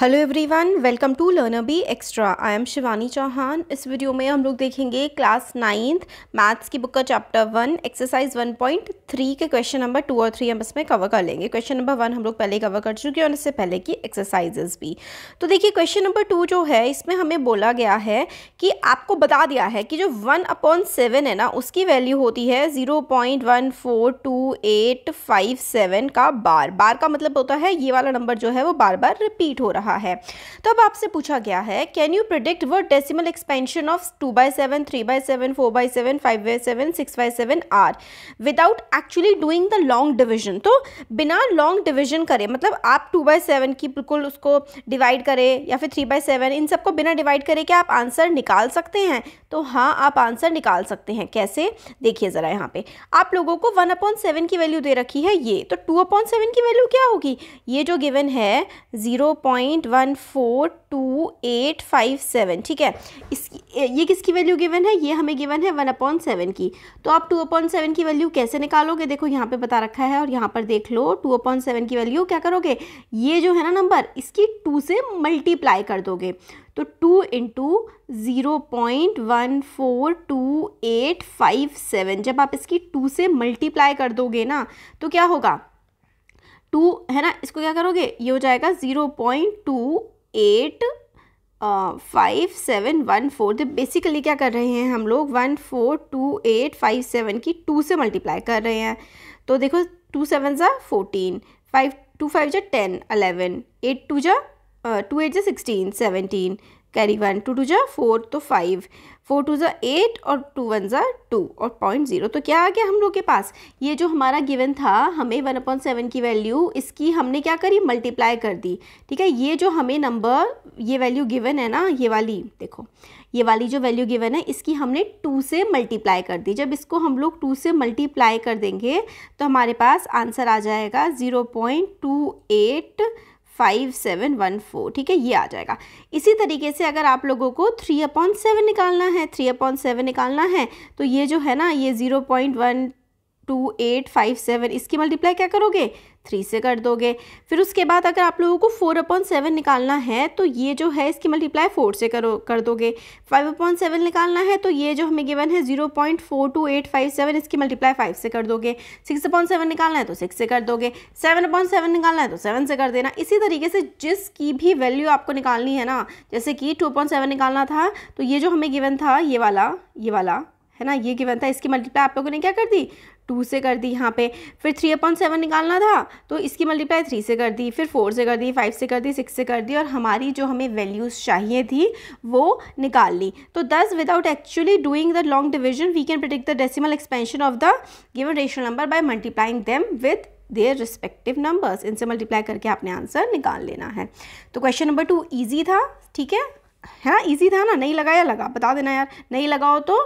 Hello everyone welcome to learner B extra I am Shivani Chauhan इस video में हम लोग देखेंगे क्लास नाइन्थ मैथ्स की बुक का chapter one exercise one point three के क्वेश्चन नंबर टू और थ्री हम इसमें कवर कर लेंगे क्वेश्चन नंबर वन हम लोग पहले कवर कर चुके हैं और इससे पहले की एक्सरसाइजेज भी तो देखिए क्वेश्चन नंबर टू जो है इसमें हमें बोला गया है कि आपको बता दिया है कि जो वन अपॉन सेवन है ना उसकी वैल्यू होती है zero point one four two eight five seven का बार बार का मतलब होता है ये वाला नंबर जो है वो बार बार रिपीट हो रहा है रहा है तो अब आपसे पूछा गया है can you predict what decimal expansion of two by seven three by seven four by seven five by seven six by seven or without actually doing the long division तो बिना लॉन्ग डिविजन करें मतलब आप to by seven की बिल्कुल उसको divide करें या फिर थ्री बाई सेवन इन सबको बिना डिवाइड करें क्या आप आंसर निकाल सकते हैं तो हाँ आप आंसर निकाल सकते हैं कैसे देखिए ज़रा यहाँ पे आप लोगों को वन अपॉइंट सेवन की वैल्यू दे रखी है ये तो टू अपॉइंट सेवन की वैल्यू क्या होगी ये जो गिवन है zero point point one four two eight five seven ठीक है इस ये किसकी वैल्यू गिवन है ये हमें गिवन है वन अपॉन सेवन की तो आप टू अपॉन सेवन की वैल्यू कैसे निकालोगे देखो यहाँ पे बता रखा है और यहाँ पर देख लो टू अपॉन सेवन की वैल्यू क्या करोगे ये जो है ना नंबर इसकी टू से मल्टीप्लाई कर दोगे तो two into zero point one four two eight five seven जब आप इसकी टू से मल्टीप्लाई कर दोगे ना तो क्या होगा टू है ना इसको क्या करोगे ये हो जाएगा zero point two eight five seven one four तो बेसिकली क्या कर रहे हैं हम लोग one four two eight five seven की टू से मल्टीप्लाई कर रहे हैं तो देखो टू सेवन ज़ा फोर्टीन फाइव टू फाइव जा टेन अलेवन एट टू जा टू एट जा sixteen seventeen carry one two two जा फोर तो फाइव फोर टू ज़ा एट और टू वन ज़ा टू और पॉइंट ज़ीरो तो क्या आ गया हम लोग के पास ये जो हमारा गिवन था हमें वन पॉइंट सेवन की वैल्यू इसकी हमने क्या करी मल्टीप्लाई कर दी ठीक है ये जो हमें नंबर ये वैल्यू गिवन है ना ये वाली देखो ये वाली जो वैल्यू गिवन है इसकी हमने टू से मल्टीप्लाई कर दी जब इसको हम लोग टू से मल्टीप्लाई कर देंगे तो हमारे पास आंसर आ जाएगा zero point two eight five seven one four ठीक है ये आ जाएगा इसी तरीके से अगर आप लोगों को थ्री अपॉन सेवन निकालना है थ्री अपॉन सेवन निकालना है तो ये जो है ना ये zero point one two eight five seven इसकी मल्टीप्लाई क्या करोगे थ्री से कर दोगे फिर उसके बाद अगर आप लोगों को फोर अपॉइंट सेवन निकालना है तो ये जो है इसकी मल्टीप्लाई फोर से करो कर दोगे फाइव अपॉइंट सेवन निकालना है तो ये जो हमें गिवन है zero point four two eight five seven इसकी मल्टीप्लाई फाइव से कर दोगे सिक्स अपॉइंट सेवन निकालना है तो सिक्स से कर दोगे सेवन अपॉइंट सेवन निकालना है तो सेवन से कर देना इसी तरीके से जिसकी भी वैल्यू आपको निकालनी है ना जैसे कि टू अपॉइंट सेवन निकालना था तो ये जो हमें गिवन था ये वाला ये वाला है ना ये गिवन था इसकी मल्टीप्लाई आप लोगों ने क्या कर दी टू से कर दी यहाँ पे फिर थ्री अपॉइंट सेवन निकालना था तो इसकी मल्टीप्लाई थ्री से कर दी फिर फोर से कर दी फाइव से कर दी सिक्स से कर दी और हमारी जो हमें वैल्यूज़ चाहिए थी वो निकाल ली तो thus without actually doing the long division we can predict the decimal expansion of the given rational number by multiplying them with their respective numbers इनसे मल्टीप्लाई करके आपने आंसर निकाल लेना है तो क्वेश्चन नंबर टू ईजी था ठीक है हाँ ईजी था ना नहीं लगा या लगा बता देना यार नहीं लगाओ तो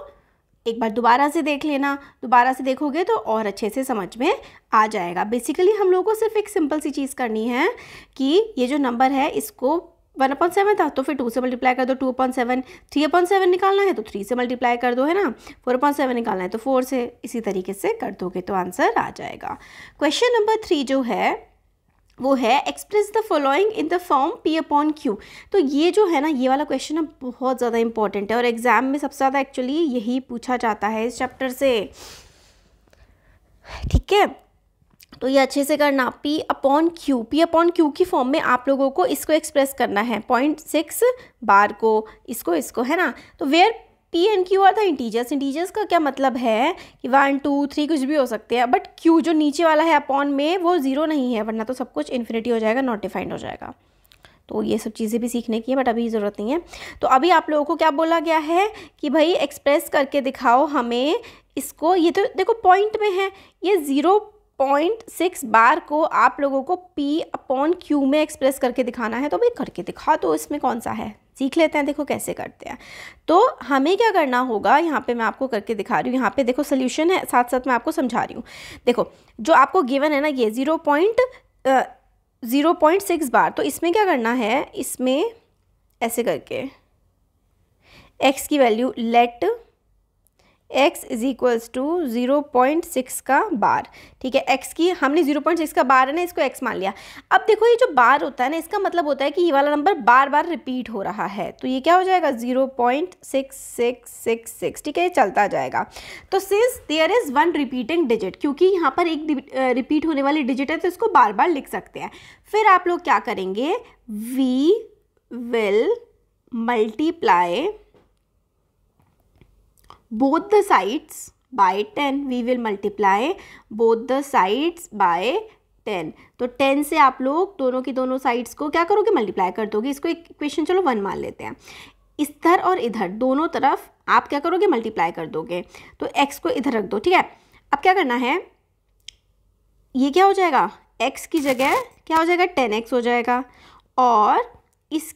एक बार दोबारा से देख लेना दोबारा से देखोगे तो और अच्छे से समझ में आ जाएगा बेसिकली हम लोगों को सिर्फ एक सिंपल सी चीज़ करनी है कि ये जो नंबर है इसको वन अपॉइंट सेवन था तो फिर टू से मल्टीप्लाई कर दो two upon seven three upon seven निकालना है तो थ्री से मल्टीप्लाई कर दो है ना फोर अपॉइंट सेवन निकालना है तो फोर से इसी तरीके से कर दोगे तो आंसर आ जाएगा क्वेश्चन नंबर थ्री जो है वो है express the following in the form p upon q तो ये जो है ना ये वाला क्वेश्चन ना बहुत ज़्यादा इंपॉर्टेंट है और एग्ज़ाम में सबसे ज़्यादा एक्चुअली यही पूछा जाता है इस चैप्टर से ठीक है तो ये अच्छे से करना p upon q p upon q की फॉर्म में आप लोगों को इसको एक्सप्रेस करना है पॉइंट सिक्स बार को इसको इसको है ना तो where p and q are the integers integers का क्या मतलब है कि वन टू थ्री कुछ भी हो सकते हैं बट क्यू जो नीचे वाला है अपॉन में वो ज़ीरो नहीं है वरना तो सब कुछ इन्फिनिटी हो जाएगा नॉट डिफाइंड हो जाएगा तो ये सब चीज़ें भी सीखने की है बट अभी ज़रूरत नहीं है तो अभी आप लोगों को क्या बोला गया है कि भाई एक्सप्रेस करके दिखाओ हमें इसको ये तो देखो पॉइंट में है ये ज़ीरो पॉइंट सिक्स बार को आप लोगों को पी अपॉन क्यू में एक्सप्रेस करके दिखाना है तो भाई करके दिखा तो इसमें कौन सा है सीख लेते हैं देखो कैसे करते हैं तो हमें क्या करना होगा यहाँ पे मैं आपको करके दिखा रही हूँ यहाँ पे देखो सोल्यूशन है साथ साथ मैं आपको समझा रही हूँ देखो जो आपको गिवन है ना ये zero point zero point six bar तो इसमें क्या करना है इसमें ऐसे करके एक्स की value let x is equals to zero point six का बार ठीक है x की हमने ज़ीरो पॉइंट सिक्स का बार है ना इसको x मान लिया अब देखो ये जो बार होता है ना इसका मतलब होता है कि ये वाला नंबर बार बार रिपीट हो रहा है तो ये क्या हो जाएगा zero point six six six six ठीक है ये चलता जाएगा तो since there is one repeating digit क्योंकि यहाँ पर एक रिपीट होने वाली डिजिट है तो इसको बार बार लिख सकते हैं फिर आप लोग क्या करेंगे we will multiply both the sides by 10 we will multiply both the sides by 10 तो 10 से आप लोग दोनों की दोनों साइड्स को क्या करोगे मल्टीप्लाई कर दोगे इसको एक क्वेश्चन चलो वन मान लेते हैं इधर और इधर दोनों तरफ आप क्या करोगे मल्टीप्लाई कर दोगे तो x को इधर रख दो ठीक है अब क्या करना है ये क्या हो जाएगा x की जगह क्या हो जाएगा 10x हो जाएगा और इस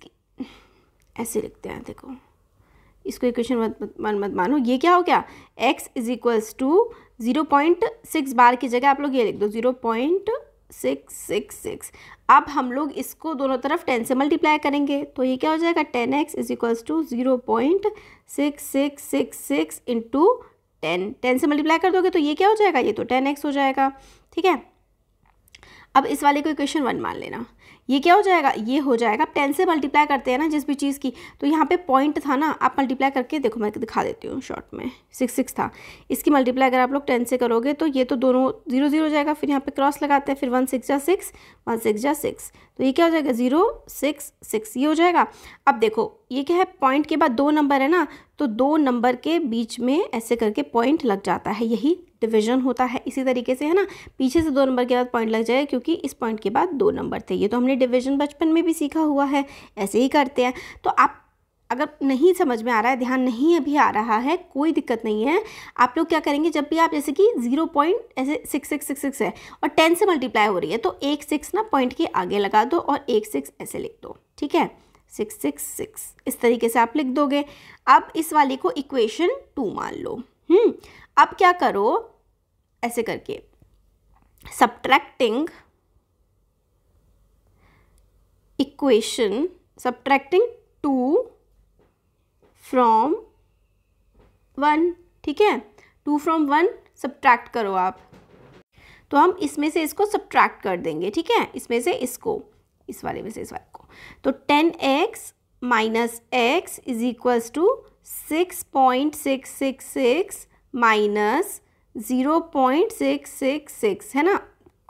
ऐसे लिखते हैं देखो इसको इक्वेशन मत मान मत मानो ये क्या हो गया x is equals to zero point six bar की जगह आप लोग ये लिख दो zero point six six six अब हम लोग इसको दोनों तरफ टेन से मल्टीप्लाई करेंगे तो ये क्या हो जाएगा ten x is equals to zero point six six six six into ten ten से मल्टीप्लाई कर दोगे तो ये क्या हो जाएगा ये तो टेन एक्स हो जाएगा ठीक है अब इस वाले को इक्वेशन वन मान लेना ये क्या हो जाएगा ये हो जाएगा आप टेन से मल्टीप्लाई करते हैं ना जिस भी चीज़ की तो यहाँ पे पॉइंट था ना आप मल्टीप्लाई करके देखो मैं दिखा देती हूँ शॉर्ट में सिक्स सिक्स था इसकी मल्टीप्लाई अगर आप लोग टेन से करोगे तो ये तो दोनों जीरो जीरो हो जाएगा फिर यहाँ पे क्रॉस लगाते हैं फिर वन सिक्स जा सिक्स वन सिक्स जा सिक्स तो ये क्या हो जाएगा जीरो सिक्स सिक्स ये हो जाएगा अब देखो ये क्या है पॉइंट के बाद दो नंबर है ना तो दो नंबर के बीच में ऐसे करके पॉइंट लग जाता है यही डिवीजन होता है इसी तरीके से है ना पीछे से दो नंबर के बाद पॉइंट लग जाएगा क्योंकि इस पॉइंट के बाद दो नंबर थे ये तो हमने डिवीजन बचपन में भी सीखा हुआ है ऐसे ही करते हैं तो आप अगर नहीं समझ में आ रहा है ध्यान नहीं अभी आ रहा है कोई दिक्कत नहीं है आप लोग क्या करेंगे जब भी आप जैसे कि जीरो पॉइंट ऐसे सिक्स सिक्स सिक्स सिक्स है और टेन से मल्टीप्लाई हो रही है तो एक सिक्स ना पॉइंट के आगे लगा दो और एक सिक्स ऐसे लिख दो ठीक है सिक्स सिक्स सिक्स इस तरीके से आप लिख दोगे अब इस वाले को इक्वेशन टू मान लो हम्म अब क्या करो ऐसे करके subtracting equation subtracting two from one ठीक है टू फ्रॉम वन सब्ट्रैक्ट करो आप तो हम इसमें से इसको सब्ट्रैक्ट कर देंगे ठीक है इसमें से इसको इस वाले में से इस वाले को तो ten x minus x is equals to six point six six six minus zero point six six six है ना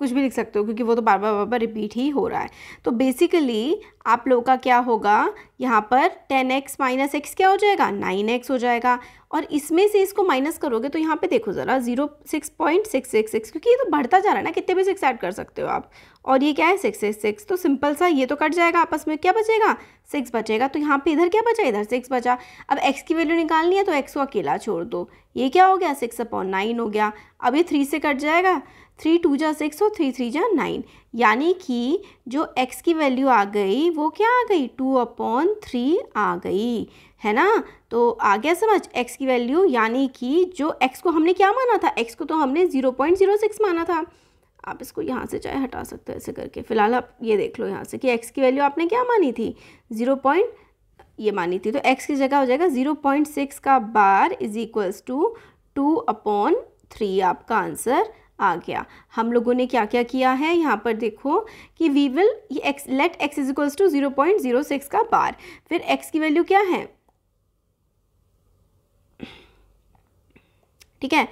कुछ भी लिख सकते हो क्योंकि वो तो बार बार बार बार रिपीट ही हो रहा है तो बेसिकली आप लोगों का क्या होगा यहाँ पर टेन एक्स माइनस एक्स क्या हो जाएगा नाइन एक्स हो जाएगा और इसमें से इसको माइनस करोगे तो यहाँ पे देखो ज़रा zero six point six six six क्योंकि ये तो बढ़ता जा रहा है ना कितने भी सिक्स ऐड कर सकते हो आप और ये क्या है सिक्स सिक्स सिक्स तो सिंपल सा ये तो कट जाएगा आपस में क्या बचेगा सिक्स बचेगा तो यहाँ पर इधर क्या बचा इधर सिक्स बचा अब एक्स की वैल्यू निकालनी है तो एक्स को अकेला छोड़ दो ये क्या हो गया सिक्स अपॉन नाइन हो गया अब ये थ्री से कट जाएगा थ्री टू जा सिक्स और थ्री थ्री जा नाइन यानी कि जो x की वैल्यू आ गई वो क्या आ गई टू अपॉन थ्री आ गई है ना तो आ गया समझ x की वैल्यू यानी कि जो x को हमने क्या माना था x को तो हमने ज़ीरो पॉइंट ज़ीरो सिक्स माना था आप इसको यहाँ से चाहे हटा सकते हो ऐसे करके फ़िलहाल आप ये देख लो यहाँ से कि x की वैल्यू आपने क्या मानी थी ज़ीरो पॉइंट ये मानी थी तो x की जगह हो जाएगा ज़ीरो पॉइंट सिक्स का bar is equals to two upon three आपका आंसर आ गया हम लोगों ने क्या क्या किया है यहाँ पर देखो कि we will x let x is equals to zero point zero six का बार फिर एक्स की वैल्यू क्या है ठीक है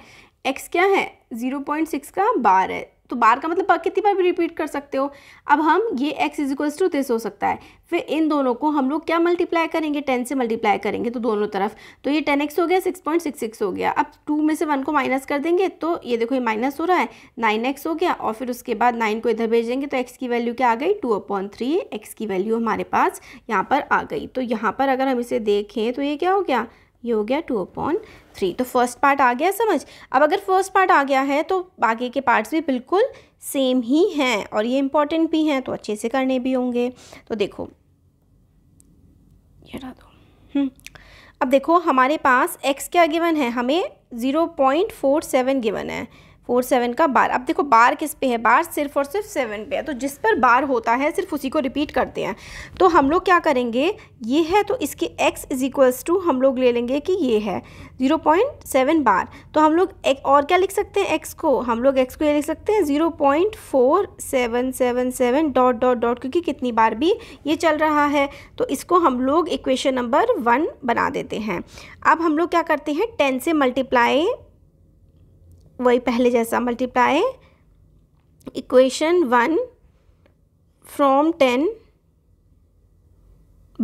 एक्स क्या है ज़ीरो पॉइंट सिक्स का बार है तो बार का मतलब कितनी बार भी रिपीट कर सकते हो अब हम ये x is equals to this हो सकता है फिर इन दोनों को हम लोग क्या मल्टीप्लाई करेंगे टेन से मल्टीप्लाई करेंगे तो दोनों तरफ तो ये टेन एक्स हो गया सिक्स पॉइंट सिक्स सिक्स हो गया अब टू में से वन को माइनस कर देंगे तो ये देखो ये माइनस हो रहा है नाइन एक्स हो गया और फिर उसके बाद नाइन को इधर भेज देंगे तो एक्स की वैल्यू क्या आ गई टू अपॉन थ्री एक्स की वैल्यू हमारे पास यहाँ पर आ गई तो यहाँ पर अगर हम इसे देखें तो ये क्या हो गया ये हो गया टू अपॉन थ्री तो फर्स्ट पार्ट आ गया समझ अब अगर फर्स्ट पार्ट आ गया है तो आगे के पार्ट्स भी बिल्कुल सेम ही हैं और ये इम्पॉर्टेंट भी हैं तो अच्छे से करने भी होंगे तो देखो ये दो हम्म। अब देखो हमारे पास एक्स क्या गिवन है हमें zero point four seven given है फोर सेवन का बार अब देखो बार किस पे है बार सिर्फ और सिर्फ सेवन पे है तो जिस पर बार होता है सिर्फ उसी को रिपीट करते हैं तो हम लोग क्या करेंगे ये है तो इसके x इज इक्वल्स टू हम लोग ले लेंगे कि ये है ज़ीरो पॉइंट सेवन बार तो हम लोग एक और क्या लिख सकते हैं x को हम लोग x को ये लिख सकते हैं zero point four seven seven seven dot dot dot क्योंकि कितनी बार भी ये चल रहा है तो इसको हम लोग इक्वेशन नंबर वन बना देते हैं अब हम लोग क्या करते हैं टेन से मल्टीप्लाई वही पहले जैसा multiply equation one from ten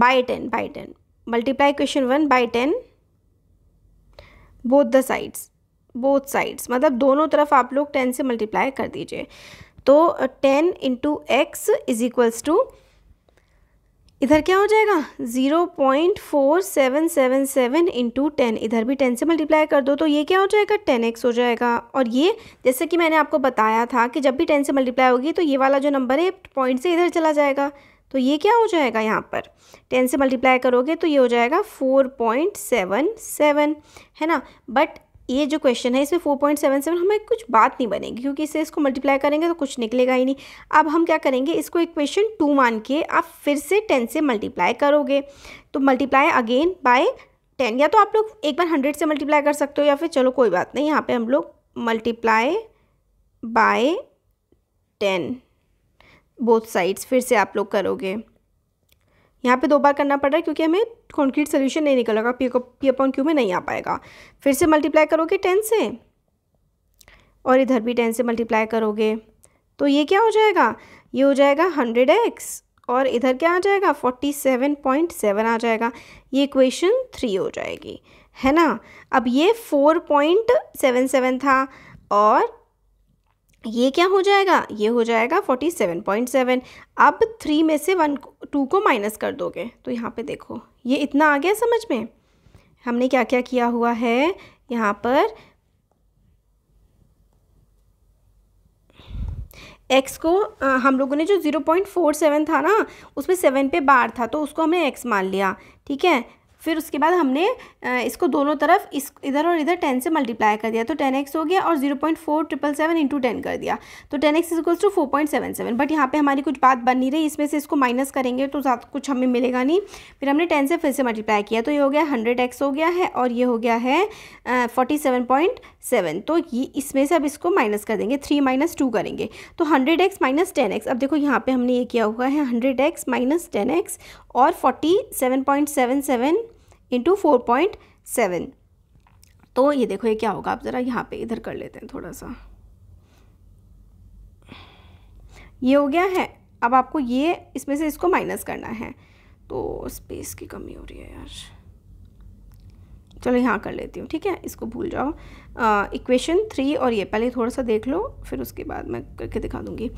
by ten by ten multiply equation one by ten both the sides both sides मतलब दोनों तरफ आप लोग टेन से मल्टीप्लाई कर दीजिए तो ten into x is equals to इधर क्या हो जाएगा zero point four seven seven seven into ten इधर भी टेन से मल्टीप्लाई कर दो तो ये क्या हो जाएगा टेन एक्स हो जाएगा और ये जैसे कि मैंने आपको बताया था कि जब भी टेन से मल्टीप्लाई होगी तो ये वाला जो नंबर है पॉइंट से इधर चला जाएगा तो ये क्या हो जाएगा यहाँ पर टेन से मल्टीप्लाई करोगे तो ये हो जाएगा फोर पॉइंट सेवन सेवन है ना बट ये जो क्वेश्चन है इसमें 4.77 हमें कुछ बात नहीं बनेगी क्योंकि इससे इसको मल्टीप्लाई करेंगे तो कुछ निकलेगा ही नहीं अब हम क्या करेंगे इसको इक्वेशन टू मान के आप फिर से टेन से मल्टीप्लाई करोगे तो मल्टीप्लाई अगेन बाय टेन या तो आप लोग एक बार हंड्रेड से मल्टीप्लाई कर सकते हो या फिर चलो कोई बात नहीं यहाँ पर हम लोग multiply by ten both sides फिर से आप लोग करोगे यहाँ पे दो बार करना पड़ रहा है क्योंकि हमें कॉन्क्रीट सोल्यूशन नहीं निकलेगा पी पी अपॉन क्यू में नहीं आ पाएगा फिर से मल्टीप्लाई करोगे टेन से और इधर भी टेन से मल्टीप्लाई करोगे तो ये क्या हो जाएगा ये हो जाएगा हंड्रेड एक्स और इधर क्या आ जाएगा फोर्टी सेवन पॉइंट सेवन आ जाएगा ये इक्वेशन थ्री हो जाएगी है ना अब ये फोर पॉइंट सेवन सेवन था और ये क्या हो जाएगा ये हो जाएगा 47.7 अब थ्री में से वन टू को माइनस कर दोगे तो यहाँ पे देखो ये इतना आ गया समझ में हमने क्या क्या किया हुआ है यहाँ पर एक्स को आ, हम लोगों ने जो ज़ीरो पॉइंट फोर सेवन था ना उसमें सेवन पे बार था तो उसको हमने एक्स मान लिया ठीक है फिर उसके बाद हमने इसको दोनों तरफ इस इधर और इधर टेन से मल्टीप्लाई कर दिया तो टेन एक्स हो गया और zero point four triple seven into ten कर दिया तो ten x is equals to four point seven seven but यहाँ पे हमारी कुछ बात बन नहीं रही इसमें से इसको माइनस करेंगे तो ज़्यादा कुछ हमें मिलेगा नहीं फिर हमने टेन से फिर से मल्टीप्लाई किया तो ये हो गया हंड्रेड एक्स हो गया है और ये हो गया है फोर्टी सेवन पॉइंट सेवन तो ये इसमें से अब इसको माइनस कर देंगे थ्री माइनस टू करेंगे तो hundred x minus ten x अब देखो यहाँ पे हमने ये किया हुआ है hundred x minus ten x और forty seven point seven seven into four point seven तो ये देखो ये क्या होगा आप ज़रा यहाँ पे इधर कर लेते हैं थोड़ा सा ये हो गया है अब आपको ये इसमें से इसको माइनस करना है तो स्पेस की कमी हो रही है यार चलो यहाँ कर लेती हूँ ठीक है इसको भूल जाओ इक्वेशन थ्री और ये पहले थोड़ा सा देख लो फिर उसके बाद मैं करके दिखा दूँगी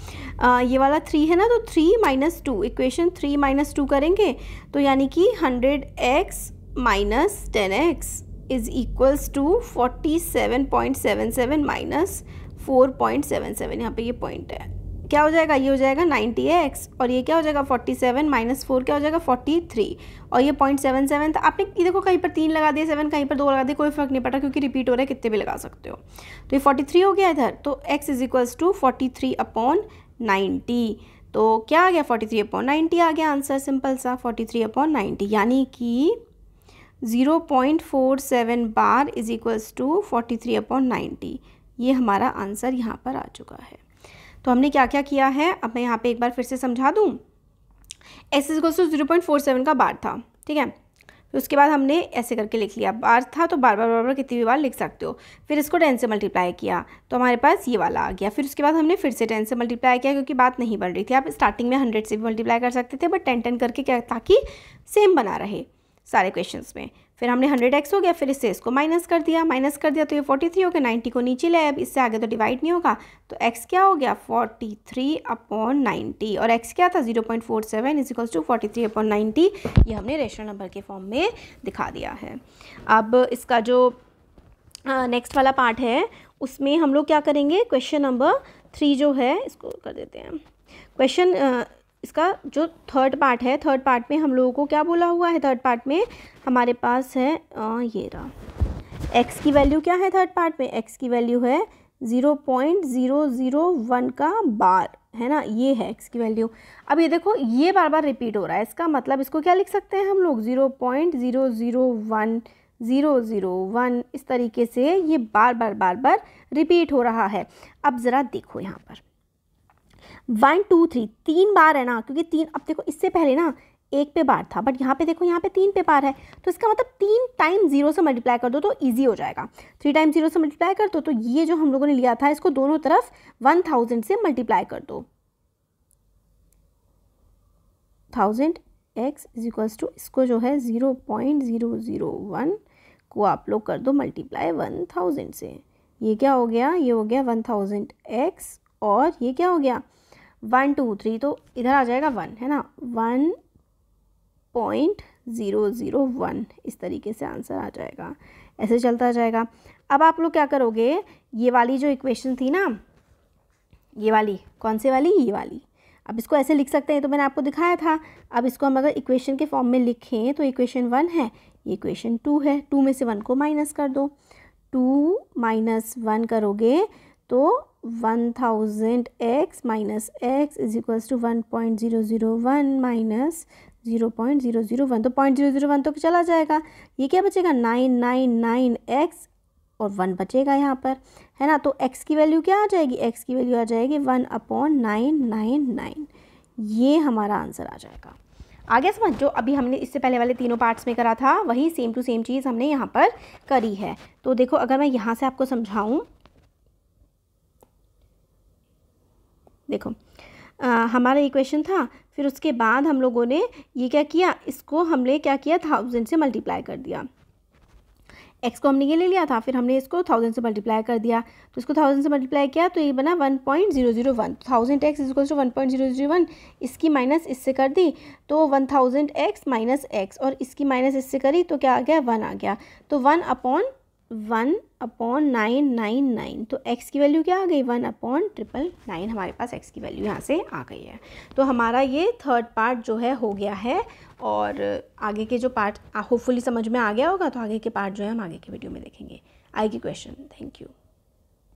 ये वाला थ्री है ना तो three minus two equation three minus two करेंगे तो यानी कि hundred x minus ten x is equals to forty seven point seven seven minus four point seven seven यहाँ पर ये पॉइंट है क्या हो जाएगा ये हो जाएगा नाइन्टी एक्स और ये क्या हो जाएगा फोर्टी सेवन माइनस फोर क्या हो जाएगा फोर्टी थ्री और ये पॉइंट सेवन सेवन था आपने ये देखो कहीं पर तीन लगा दिए सेवन कहीं पर दो लगा दिए कोई फर्क नहीं पड़ा क्योंकि रिपीट हो रहा है कितने भी लगा सकते हो तो ये फोर्टी थ्री हो गया इधर तो x is equals to forty three upon ninety तो क्या आ गया फोर्टी थ्री अपॉन नाइन्टी आ गया आंसर सिंपल सा फोर्टी थ्री अपॉन नाइन्टी यानी कि zero point four seven bar is equals to forty three upon ninety ये हमारा आंसर यहाँ पर आ चुका है तो हमने क्या क्या किया है अब मैं यहाँ पे एक बार फिर से समझा दूँ x is to zero point four seven का बार था ठीक है तो उसके बाद हमने ऐसे करके लिख लिया बार था तो बार बार बार बार कितनी भी बार लिख सकते हो फिर इसको टेन से मल्टीप्लाई किया तो हमारे पास ये वाला आ गया फिर उसके बाद हमने फिर से टेन से मल्टीप्लाई किया क्योंकि बात नहीं बन रही थी आप स्टार्टिंग में हंड्रेड से भी मल्टीप्लाई कर सकते थे बट टेन टेन करके क्या ताकि सेम बना रहे सारे क्वेश्चन में फिर हमने हंड्रेड एक्स हो गया फिर इससे इसको माइनस कर दिया माइनस कर दिया तो ये फोर्टी थ्री हो गया नाइन्टी को नीचे ले अब इससे आगे तो डिवाइड नहीं होगा तो एक्स क्या हो गया फोर्टी थ्री अपॉन नाइन्टी और एक्स क्या था zero point four seven is equals to forty three upon ninety ये हमने रेशनल नंबर के फॉर्म में दिखा दिया है अब इसका जो नेक्स्ट वाला पार्ट है उसमें हम लोग क्या करेंगे क्वेश्चन नंबर थ्री जो है इसको कर देते हैं क्वेश्चन इसका जो थर्ड पार्ट है थर्ड पार्ट में हम लोगों को क्या बोला हुआ है थर्ड पार्ट में हमारे पास है आ, ये रहा एक्स की वैल्यू क्या है थर्ड पार्ट में एक्स की वैल्यू है zero point zero zero one का बार है ना ये है एक्स की वैल्यू अब ये देखो ये बार बार रिपीट हो रहा है इसका मतलब इसको क्या लिख सकते हैं हम लोग zero point zero zero one zero zero one इस तरीके से ये बार बार बार बार रिपीट हो रहा है अब ज़रा देखो यहाँ पर वन टू थ्री तीन बार है ना क्योंकि तीन अब देखो इससे पहले ना एक पे बार था बट यहाँ पे देखो यहाँ पे तीन पे बार है तो इसका मतलब तीन टाइम जीरो से मल्टीप्लाई कर दो तो ईजी हो जाएगा थ्री टाइम जीरो से मल्टीप्लाई कर दो तो ये जो हम लोगों ने लिया था इसको दोनों तरफ वन थाउजेंड से मल्टीप्लाई कर दो thousand x is equals to इसको जो है zero point zero zero one को आप लोग कर दो मल्टीप्लाई वन थाउजेंड से ये क्या हो गया ये हो गया वन थाउजेंड एक्स और ये क्या हो गया वन टू थ्री तो इधर आ जाएगा वन है ना one point zero zero one इस तरीके से आंसर आ जाएगा ऐसे चलता जाएगा अब आप लोग क्या करोगे ये वाली जो इक्वेशन थी ना ये वाली कौन सी वाली ये वाली अब इसको ऐसे लिख सकते हैं तो मैंने आपको दिखाया था अब इसको हम अगर इक्वेशन के फॉर्म में लिखें तो इक्वेशन वन है ये इक्वेशन टू है टू में से वन को माइनस कर दो टू माइनस वन करोगे तो one thousand x minus x is equals to one point zero zero one minus zero point zero zero one तो पॉइंट ज़ीरो ज़ीरो वन तो चला जाएगा ये क्या बचेगा नाइन नाइन नाइन एक्स और वन बचेगा यहाँ पर है ना तो एक्स की वैल्यू क्या आ जाएगी एक्स की वैल्यू आ जाएगी one upon nine nine nine ये हमारा आंसर आ जाएगा आगे समझ जो अभी हमने इससे पहले वाले तीनों पार्ट्स में करा था वही सेम टू सेम चीज़ हमने यहाँ पर करी है तो देखो अगर मैं यहाँ से आपको समझाऊँ देखो आ, हमारा इक्वेशन क्वेश्चन था फिर उसके बाद हम लोगों ने ये क्या किया इसको हमने क्या किया थाउजेंड से मल्टीप्लाई कर दिया एक्स को हमने ये ले लिया था फिर हमने इसको थाउजेंड से मल्टीप्लाई कर दिया तो इसको थाउजेंड से मल्टीप्लाई किया तो ये बना one point zero zero one thousand x is to one point zero zero one इसकी माइनस इससे कर दी तो one thousand x minus x और इसकी माइनस इससे करी तो क्या आ गया वन आ गया तो one upon one upon nine nine nine तो x की वैल्यू क्या आ गई वन अपॉन ट्रिपल नाइन हमारे पास x की वैल्यू यहाँ से आ गई है तो हमारा ये थर्ड पार्ट जो है हो गया है और आगे के जो पार्ट होपफुली समझ में आ गया होगा तो आगे के पार्ट जो है हम आगे के वीडियो में देखेंगे आई की क्वेश्चन थैंक यू